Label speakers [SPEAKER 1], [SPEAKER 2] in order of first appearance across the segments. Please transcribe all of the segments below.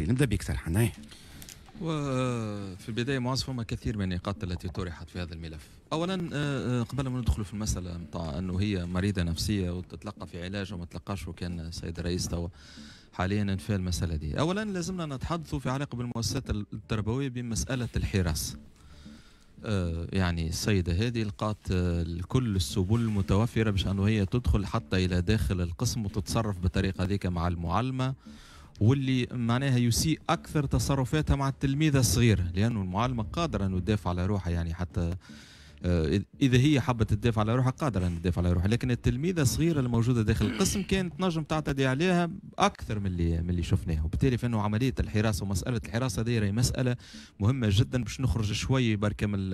[SPEAKER 1] العبري نبدا بك سرحان
[SPEAKER 2] وفي البداية معاذ فما كثير من النقاط التي طرحت في هذا الملف أولا آه، آه، قبل ما ندخل في المسألة نتاع أنه هي مريضة نفسية وتتلقى في علاج وما تلقاش وكان السيد الرئيس توا حاليا في المسألة دي أولا لازمنا نتحدث في علاقة بالمؤسسات التربوية بمسألة الحراس آه، يعني السيدة هذه لقات كل السبل المتوفرة باش أنه هي تدخل حتى إلى داخل القسم وتتصرف بالطريقة ذيك مع المعلمة واللي معناها يسيء اكثر تصرفاتها مع التلميذ الصغير لانه المعلمه قادره انه تدافع على روحها يعني حتى آه، اذا هي حابه تدافع على روحها قادره ان تدافع على روحها لكن التلميذه الصغيره الموجوده داخل القسم كانت نجم تعتدي عليها اكثر من اللي من اللي شفناه وبالتالي فانه عمليه الحراسه ومساله الحراسه هي مساله مهمه جدا باش نخرج شوي بركه من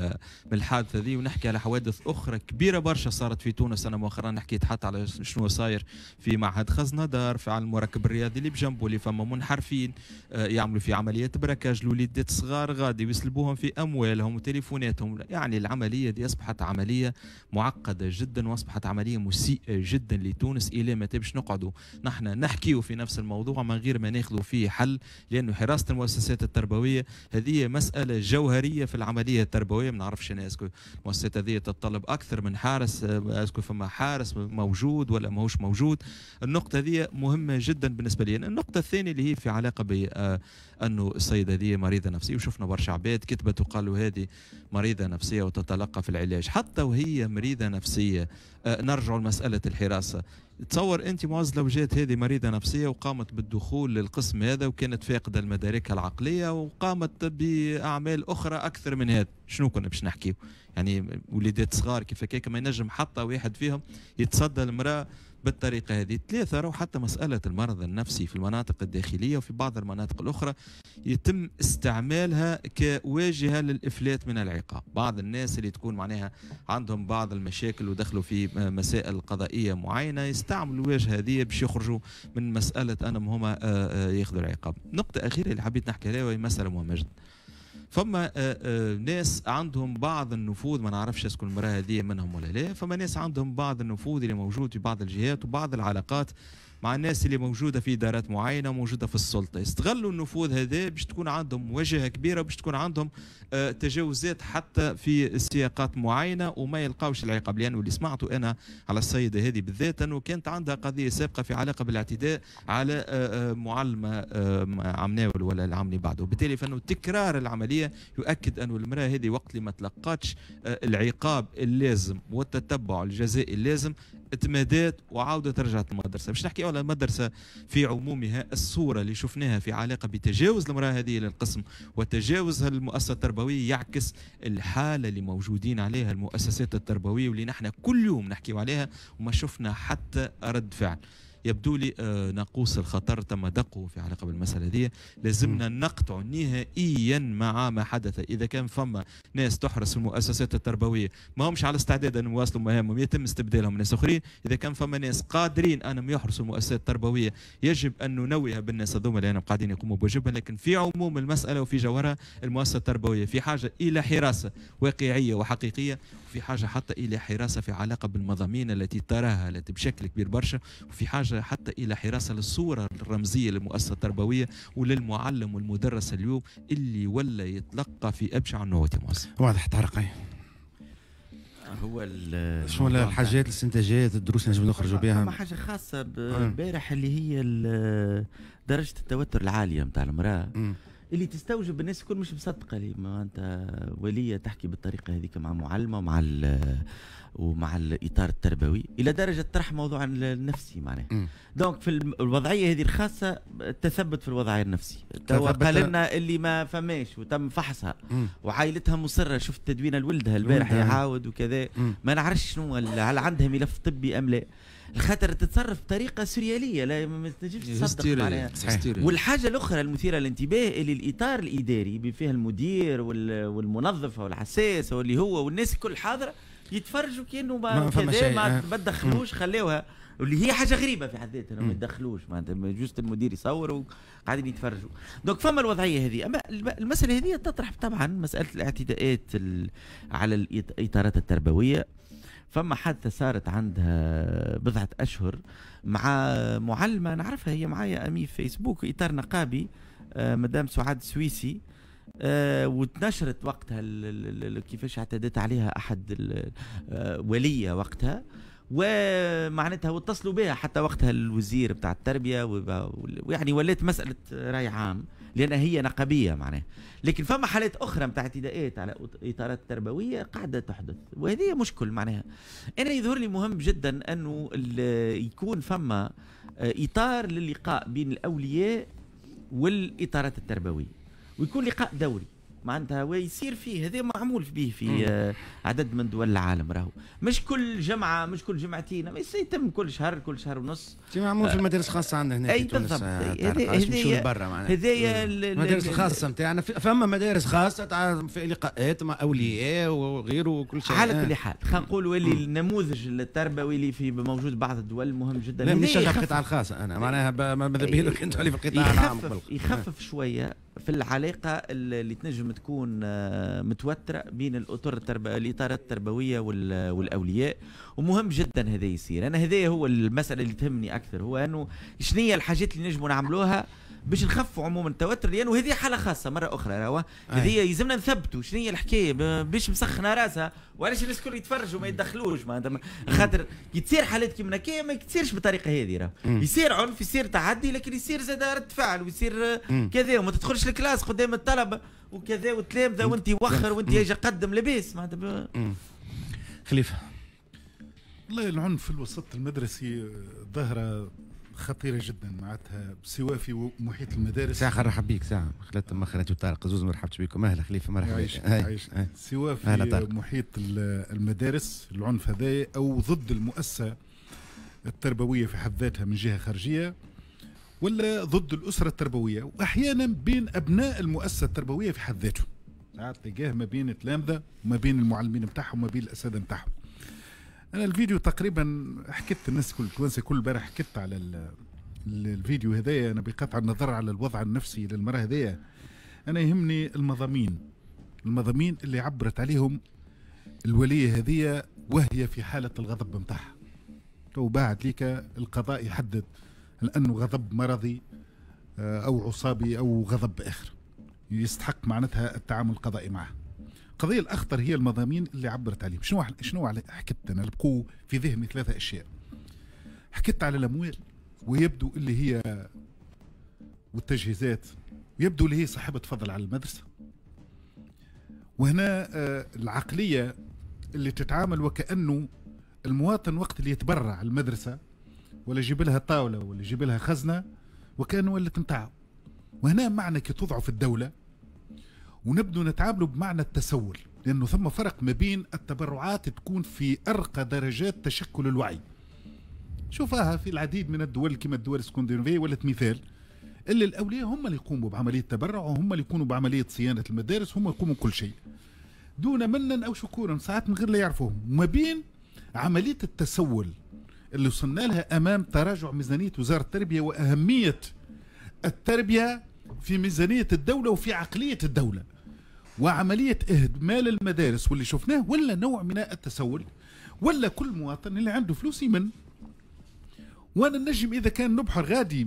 [SPEAKER 2] من الحادثه ذي ونحكي على حوادث اخرى كبيره برشا صارت في تونس انا مؤخرا حكيت حتى على شنو صاير في معهد خزندار في على المركب الرياضي اللي بجنبه اللي فما منحرفين آه، يعملوا في عمليات بركاج لوليدات صغار غادي ويسلبوهم في اموالهم وتليفوناتهم يعني العمليه دي اصبحت عمليه معقده جدا واصبحت عمليه مسيئه جدا لتونس الى ما تبش نقعدوا نحن نحكيو في نفس الموضوع من غير ما ناخذوا فيه حل لانه حراسه المؤسسات التربويه هذه مساله جوهريه في العمليه التربويه ما نعرفش انا اسكو المؤسسات هذه تتطلب اكثر من حارس اسكو فما حارس موجود ولا ماهوش موجود النقطه هذه مهمه جدا بالنسبه لي النقطه الثانيه اللي هي في علاقه ب آه، انه السيده هذه مريضه نفسيه وشفنا برشا عباد كتبت وقالوا هذه مريضه نفسيه وتتلقى في العلاج حتى وهي مريضة نفسية أه، نرجع لمسألة الحراسة تصور أنت معز لو جات هذه مريضة نفسية وقامت بالدخول للقسم هذا وكانت فاقدة المدارك العقلية وقامت بأعمال أخرى أكثر من هذا شنو كنا باش نحكيه يعني وليدات صغار كيف هكاك ما ينجم حتى واحد فيهم يتصدى المرأة بالطريقة هذه ثلاثة أو حتى مسألة المرض النفسي في المناطق الداخلية وفي بعض المناطق الأخرى يتم استعمالها كواجهة للإفلات من العقاب بعض الناس اللي تكون معناها عندهم بعض المشاكل ودخلوا في مسائل قضائية معينة يستعملوا الواجهة هذه باش يخرجوا من مسألة أنهم هما ياخذوا العقاب نقطة أخيرة اللي حبيت نحكي عليها وهي مسألة مهمة جدا فما آه، آه، ناس عندهم بعض النفوذ ما نعرفش اسكو المراه هذه منهم ولا لا فما ناس عندهم بعض النفوذ اللي موجود في بعض الجهات وبعض العلاقات مع الناس اللي موجوده في ادارات معينه موجوده في السلطه استغلوا النفوذ هذا باش تكون عندهم واجهه كبيره باش تكون عندهم آه، تجاوزات حتى في سياقات معينه وما يلقاوش العقاب لانه اللي سمعته انا على السيده هذه بالذات انه كانت عندها قضيه سابقه في علاقه بالاعتداء على آه، آه، معلمه عمناول ولا العام اللي بعده وبالتالي فانه تكرار العمليه يؤكد انه المراه هذه وقت اللي ما تلقاتش العقاب اللازم والتتبع الجزائي اللازم تمادات وعاودت رجعت المدرسه باش نحكي على المدرسه في عمومها الصوره اللي شفناها في علاقه بتجاوز المراه هذه للقسم وتجاوز المؤسسه التربويه يعكس الحاله اللي موجودين عليها المؤسسات التربويه واللي نحن كل يوم نحكي عليها وما شفنا حتى رد فعل يبدو لي آه، ناقوس الخطر تم دقه في علاقه بالمساله هذه لازمنا نقطع نهائيا مع ما حدث اذا كان فما ناس تحرس في المؤسسات التربويه ما همش على استعداد ان يواصلوا مهامهم يتم استبدالهم ناس اخرين اذا كان فما ناس قادرين انهم يحرسوا المؤسسات التربويه يجب ان ننوه بالناس هذوما لانهم قاعدين يقوموا بواجبها لكن في عموم المساله وفي جوهرها المؤسسه التربويه في حاجه الى حراسه واقعيه وحقيقيه وفي حاجه حتى الى حراسه في علاقه بالمضامين التي تراها التي بشكل كبير برشا وفي حاجه حتى إلى حراسة للصورة الرمزية للمؤسسة التربوية وللمعلم والمدرس اليوم اللي ولا يتلقى في أبشع النواتي
[SPEAKER 1] واضح طارق هو شنو الحاجات الاستنتاجات الدروس اللي نجم نخرجوا بها؟
[SPEAKER 3] حاجه خاصه البارح آه. اللي هي درجه التوتر العاليه نتاع المراه اللي تستوجب الناس الكل مش مصدقه لي معناتها وليه تحكي بالطريقه هذيك مع معلمه ومع ومع الاطار التربوي الى درجه طرح موضوع النفسي معناها دونك في الوضعيه هذه الخاصه التثبت في الوضع النفسي قال لنا اللي ما فماش وتم فحصها وعائلتها مصره شفت تدوين لولدها البارح يعاود وكذا ما نعرفش شنو هل عندها ملف طبي ام لا خاطر تتصرف بطريقه سرياليه لا ما تنجمش تصدق معناها والحاجه الاخرى المثيره للانتباه اللي الاطار الاداري بما فيها المدير والمنظف او العساس او اللي هو والناس الكل حاضره يتفرجوا كانه ما كذا ما, آه. ما تدخلوش خليوها واللي هي حاجه غريبه في حد ذاتها ما يدخلوش معناتها جوست المدير يصور وقاعدين يتفرجوا دونك فما الوضعيه هذه اما المساله هذه تطرح طبعا مساله الاعتداءات على الاطارات التربويه فما حادثه صارت عندها بضعه اشهر مع معلمه نعرفها هي معايا امي في فيسبوك اطار نقابي آه، مدام سعاد سويسي آه، وتنشرت وقتها كيفاش اعتدت عليها احد آه، وليه وقتها ومعناتها واتصلوا بها حتى وقتها الوزير بتاع التربيه ويعني ولات مساله راي عام لانها هي نقبيه معناها لكن فما حالات اخرى نتاع اعتداءات على اطارات تربويه قاعده تحدث وهذه مشكل معناها انا يظهر لي مهم جدا انه يكون فما آه، اطار للقاء بين الاولياء والاطارات التربويه ويكون لقاء دوري معناتها ويصير فيه هذا معمول به في عدد من دول العالم راهو مش كل جمعه مش كل جمعتين ما يتم كل شهر كل شهر ونص شي معمول في آه. المدارس الخاصه عندنا هنا اي بالضبط آه، هذايا برا معناها هذايا المدارس الخاصه نتاعنا فما مدارس خاصه في لقاءات مع اولياء وغيره وكل شيء على كل آه. حال خلينا نقول اللي النموذج التربوي اللي في موجود بعض الدول مهم جدا لا مش القطاع الخاص انا معناها ماذا به لو كنت في القطاع العام يخفف شويه في العلاقه اللي تنجم تكون آه، متوتره بين الاطر الترب... الاطارات التربويه وال... والاولياء ومهم جدا هذا يصير انا هذا هو المساله اللي تهمني اكثر هو انه شنو هي الحاجات اللي نجموا نعملوها باش نخفوا عموما التوتر لانه هذه حاله خاصه مره اخرى راهو هذه يلزمنا نثبتوا شنو هي الحكايه باش مسخنا راسها وعلاش الناس الكل يتفرجوا ما يتدخلوش معناتها خاطر كي تصير حالات كيما كي ما تصيرش بالطريقه هذه راه يصير عنف يصير تعدي لكن يصير زاد رد فعل ويصير كذا وما تدخلش الكلاس قدام الطلبه وكذا والتلامذه وانت وخر وانت اجي قدم لباس معناتها
[SPEAKER 4] خليفه والله العنف في الوسط المدرسي آه، ظاهره خطيره جدا معناتها سواء في محيط المدارس ساعه نرحب بيك
[SPEAKER 1] ساعه خلات ما خلاتو طارق زوز مرحبت بكم اهلا خليفه مرحبا عايش سواء في محيط
[SPEAKER 4] المدارس العنف هذايا او ضد المؤسسه التربويه في حد ذاتها من جهه خارجيه ولا ضد الاسره التربويه واحيانا بين ابناء المؤسسه التربويه في حد ذاته تلقاه ما بين التلامذة وما بين المعلمين نتاعهم وما بين الاساتذه نتاعهم انا الفيديو تقريبا حكيت الناس كل التوانسه كل البارح حكيت على الفيديو هذايا انا بقطع النظر على الوضع النفسي للمراه هذايا انا يهمني المضامين المضامين اللي عبرت عليهم الوليه هذية وهي في حاله الغضب نتاعها تو بعد ليك القضاء يحدد لانه غضب مرضي آه، او عصابي او غضب اخر يستحق معناتها التعامل القضائي معه القضيه الاخطر هي المضامين اللي عبرت عليهم شنو شنو حكيت انا البقو في ذهني ثلاثه اشياء حكيت على الاموال ويبدو اللي هي والتجهيزات ويبدو اللي هي صاحبه فضل على المدرسه وهنا آه، العقليه اللي تتعامل وكانه المواطن وقت اللي يتبرع المدرسه ولا يجيب لها طاوله ولا يجيب لها خزنه وكانه ولت نتاعو وهنا معنى كي تضعف الدوله ونبدو نتعامله بمعنى التسول لأنه ثم فرق ما بين التبرعات تكون في أرقى درجات تشكل الوعي شوفها في العديد من الدول كما الدول الاسكندنافية ولت مثال اللي الأولياء هم اللي يقوموا بعملية تبرع وهم اللي يكونوا بعملية صيانة المدارس هم يقوموا كل شيء دون منا أو شكورا ساعات من غير لا يعرفوهم وما بين عملية التسول اللي وصلنا لها أمام تراجع ميزانية وزارة التربية وأهمية التربية في ميزانية الدولة وفي عقلية الدولة وعملية إهمال المدارس واللي شفناه ولا نوع من التسول ولا كل مواطن اللي عنده فلوس يمن وانا النجم اذا كان نبحر غادي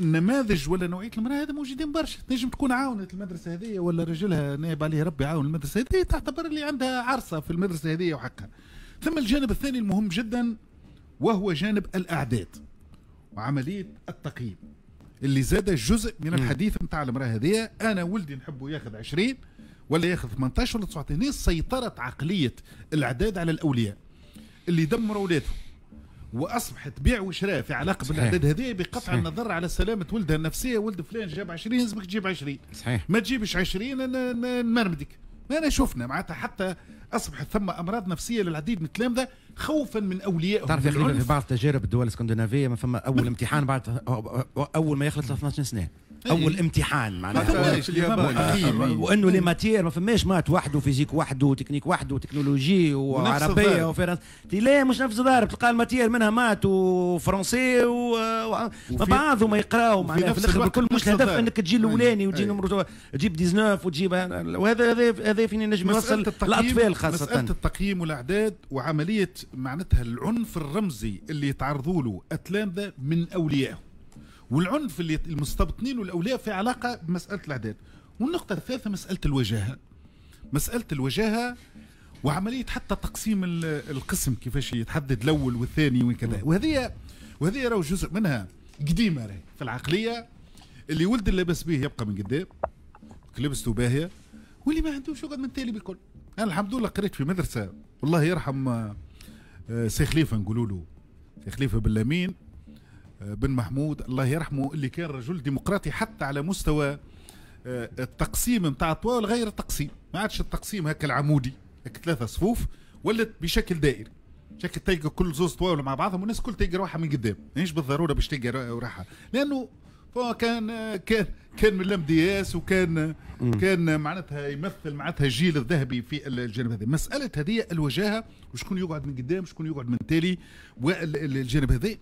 [SPEAKER 4] نماذج ولا نوعيه المراه هذا موجودين برشا تنجم تكون عاونت المدرسه هذه ولا رجلها نائب عليه ربي عاون المدرسه هذه تعتبر اللي عندها عرصه في المدرسه هذه وحقها ثم الجانب الثاني المهم جدا وهو جانب الاعداد وعمليه التقييم اللي زاد جزء من الحديث نتاع المراه هذيا انا ولدي نحبه ياخذ 20 ولا ياخذ 18 ولا 19 هنا سيطرت عقليه الاعداد على الاولياء اللي دمروا اولادهم واصبحت بيع وشراء في علاقه بالاعداد هذه بقطع صحيح. النظر على سلامه ولدها النفسيه ولد فلان جاب 20 لازمك تجيب 20 صحيح ما تجيبش 20 انا نمرمدك انا شفنا معناتها حتى اصبحت ثم امراض نفسيه للعديد من التلامذه خوفا من اوليائهم تعرف في بعض
[SPEAKER 1] تجارب الدول الاسكندنافيه ما فما اول امتحان بعد اول ما يخلط 12 سنه إيه. اول امتحان معناها آه، وانه لي ماتير ما فماش مات وحده فيزيك وحده وتكنيك وحده وتكنولوجي وعربيه وفرنسا لا مش نفس الدار تلقى الماتير منها مات وفرنسي ما يقراو معناها في الاخر الكل مش الهدف انك تجي الاولاني وتجي نمرو
[SPEAKER 4] تجيب 19 وتجيب وهذا هذا هذا فين نجم يوصل الاطفال خاصه مساله التقييم والاعداد وعمليه معناتها العنف الرمزي اللي يتعرضوا له التلامذه من اوليائهم والعنف اللي المستبطنين والاولياء في علاقه بمساله الاعداد والنقطه الثالثه مساله الوجاهه مساله الوجاهه وعمليه حتى تقسيم القسم كيفاش يتحدد الاول والثاني وكذا وهذه وهذه راهو جزء منها قديمه راهي في العقليه اللي ولد لابس به يبقى من قدام لبسته باهيه واللي ما عندوش يقعد من التالي بكل انا الحمد لله قريت في مدرسه والله يرحم آه، سي خليفه نقولوا له سي خليفه باللامين بن محمود الله يرحمه اللي كان رجل ديمقراطي حتى على مستوى آه، التقسيم نتاع الطوال غير التقسيم ما عادش التقسيم هكا العمودي هكا ثلاثة صفوف ولت بشكل دائري شكل تلقى كل زوز طوال مع بعضهم والناس كل تلقى روحها من قدام ماهيش بالضروره باش تلقى روحها لانه كان آه، كان كان من اس وكان م. كان معناتها يمثل معناتها الجيل الذهبي في الجانب هذا مساله هذه الوجاهه وشكون يقعد من قدام شكون يقعد من تالي والجانب هذا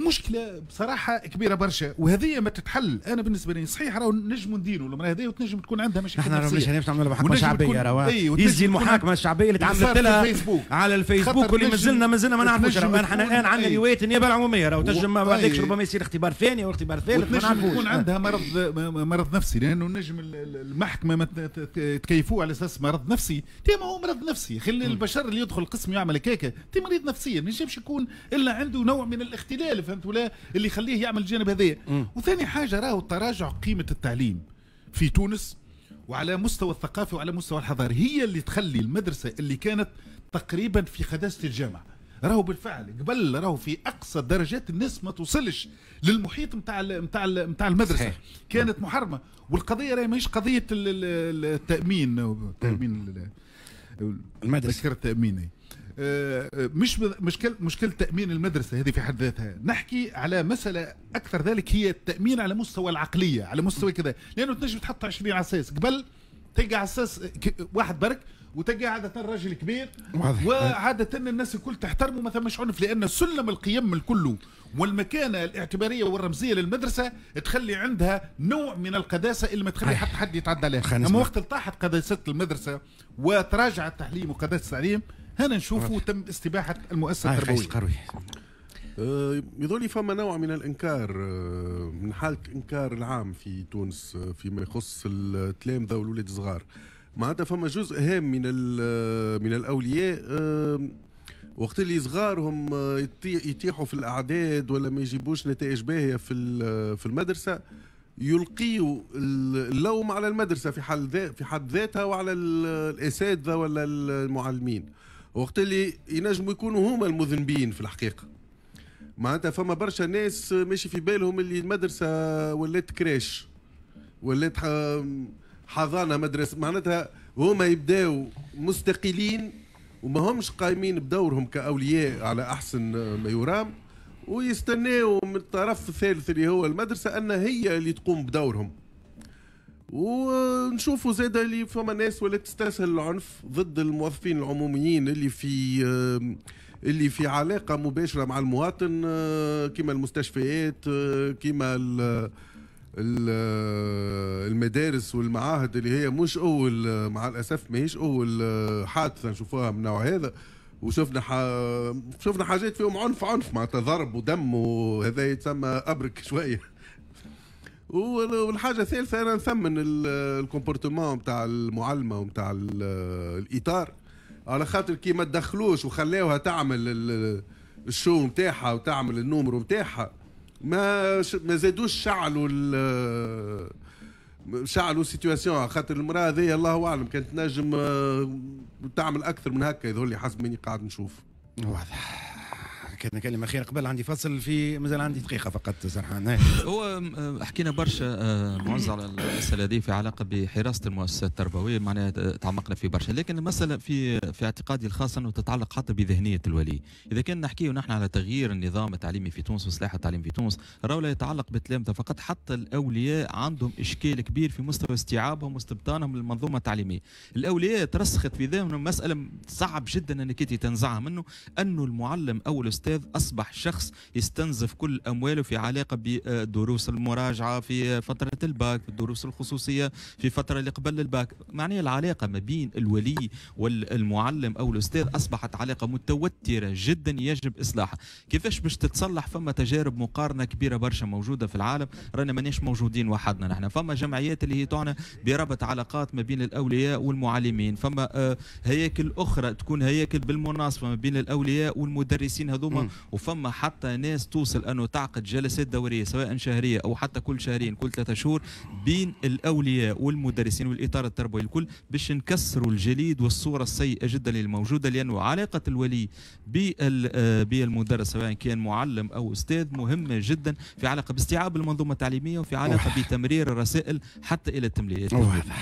[SPEAKER 4] مشكله بصراحه كبيره برشا وهذه ما تتحل انا بالنسبه لي صحيح راهو نجموا نديروا المراه هذه وتنجم تكون عندها مشاكل احنا مش هنمشي نعملوا محاكمه شعبيه راهو أيوة، يزي المحاكمه الشعبيه اللي تعملت لها على الفيسبوك واللي مازلنا مازلنا ما نعرفوش احنا الان عندنا روايه أيوة.
[SPEAKER 1] النيابه العموميه راهو تنجم بعدك ربما يصير اختبار ثاني أو اختبار ثالث ما نعرفوش تكون عندها
[SPEAKER 4] مرض مرض نفسي لانه نجم المحكمه ما تكيفوه على اساس مرض نفسي تي هو مرض نفسي خلي البشر اللي يدخل القسم يعمل كيكة تي مريض نفسيا ما ينجمش يكون الا عنده نوع من الاختلال اللي فهمت ولا اللي يخليه يعمل الجانب هذايا وثاني حاجه راهو تراجع قيمه التعليم في تونس وعلى مستوى الثقافي وعلى مستوى الحضاري هي اللي تخلي المدرسه اللي كانت تقريبا في قداسه الجامعه راهو بالفعل قبل راهو في اقصى درجات الناس ما توصلش للمحيط نتاع نتاع نتاع المدرسه صحيح. كانت محرمه والقضيه راهي ماهيش قضيه التامين التامين المدرسه التامين آه، مش مشكل مشكله تامين المدرسه هذه في حد ذاتها نحكي على مساله اكثر ذلك هي التامين على مستوى العقليه على مستوى كذا لانه تنجم تحط 20 عساس قبل تلقى عساس واحد برك وتلقى عادة راجل كبير وعادة الناس الكل تحترمه ما ثماش عنف لأن سلم القيم الكل والمكانة الاعتبارية والرمزية للمدرسة تخلي عندها نوع من القداسة اللي ما تخلي حتى حد يتعدى عليها أما وقت طاحت قداسة المدرسة وتراجع التعليم وقداسة التعليم هنا نشوفوا تم استباحه المؤسسه آه، التربويه
[SPEAKER 5] آه، يظل فما نوع من الانكار آه، من حاله انكار العام في تونس فيما يخص التلامذه والولاد الصغار معناتها فما جزء هام من من الاولياء وقت اللي صغارهم يتيحوا يطيحوا في الاعداد ولا ما يجيبوش نتائج باهيه في في المدرسه يلقيوا اللوم على المدرسه في حال في حد ذاتها وعلى الاساتذه ولا المعلمين وقت اللي ينجموا يكونوا هما المذنبين في الحقيقه معناتها فما برشا ناس ماشي في بالهم اللي المدرسه ولات كراش ولات حضانه مدرسه معناتها هما يبداو مستقلين وما همش قايمين بدورهم كاولياء على احسن ما يرام ويستناو من الطرف الثالث اللي هو المدرسه ان هي اللي تقوم بدورهم ونشوفوا زاد اللي فما ناس ولا تستسهل العنف ضد الموظفين العموميين اللي في آه، اللي في علاقه مباشره مع المواطن آه، كما المستشفيات آه، كما المدارس والمعاهد اللي هي مش اول مع الاسف ماهيش اول حادثه نشوفوها من نوع هذا وشفنا شفنا حاجات فيهم عنف عنف معناتها ضرب ودم وهذا يتسمى ابرك شويه والحاجه الثالثه انا نثمن الكومبورتمون نتاع المعلمه ونتاع الاطار على خاطر كي ما تدخلوش وخلاوها تعمل الشو نتاعها وتعمل النومرو نتاعها ما ما زادوش شعلوا شعلوا شعلوا سيتواسيون خاطر المراه هذه الله اعلم كانت نجم آه، تعمل اكثر من هكا يظهر لي حسب مني قاعد نشوف واضح كانت نكلم اخير قبل عندي
[SPEAKER 1] فصل في مازال عندي دقيقه فقط سرحان
[SPEAKER 2] هو آه، حكينا برشا آه، معز على المساله هذه في علاقه بحراسه المؤسسات التربويه معناها تعمقنا في برشا لكن المساله في في اعتقادي الخاص انه تتعلق حتى بذهنيه الولي اذا كان نحكي ونحن على تغيير النظام التعليمي في تونس وصلاح التعليم في تونس راهو لا يتعلق بالتلامذه فقط حتى الاولياء عندهم اشكال كبير في مستوى استيعابهم واستبطانهم للمنظومه التعليميه الاولياء ترسخت في ذهنهم مساله صعب جدا انك تنزعها منه انه المعلم او الاستاذ الاستاذ اصبح شخص يستنزف كل امواله في علاقه بدروس المراجعه في فتره الباك في الدروس الخصوصيه في فتره اللي قبل الباك معناها العلاقه ما بين الولي والمعلم او الاستاذ اصبحت علاقه متوتره جدا يجب اصلاحها كيفاش باش تتصلح فما تجارب مقارنه كبيره برشا موجوده في العالم رانا ماناش موجودين وحدنا نحن فما جمعيات اللي هي تعنى بربط علاقات ما بين الاولياء والمعلمين فما آه، هياكل اخرى تكون هياكل بالمناصفه ما بين الاولياء والمدرسين هذوما وفما حتى ناس توصل انه تعقد جلسات دوريه سواء شهريه او حتى كل شهرين كل ثلاثة شهور بين الاولياء والمدرسين والاطار التربوي الكل باش نكسروا الجليد والصوره السيئه جدا اللي موجوده لانه علاقه الولي آه، بالمدرس سواء كان معلم او استاذ مهمه جدا في علاقه باستيعاب المنظومه التعليميه وفي علاقه بتمرير الرسائل حتى الى التمليات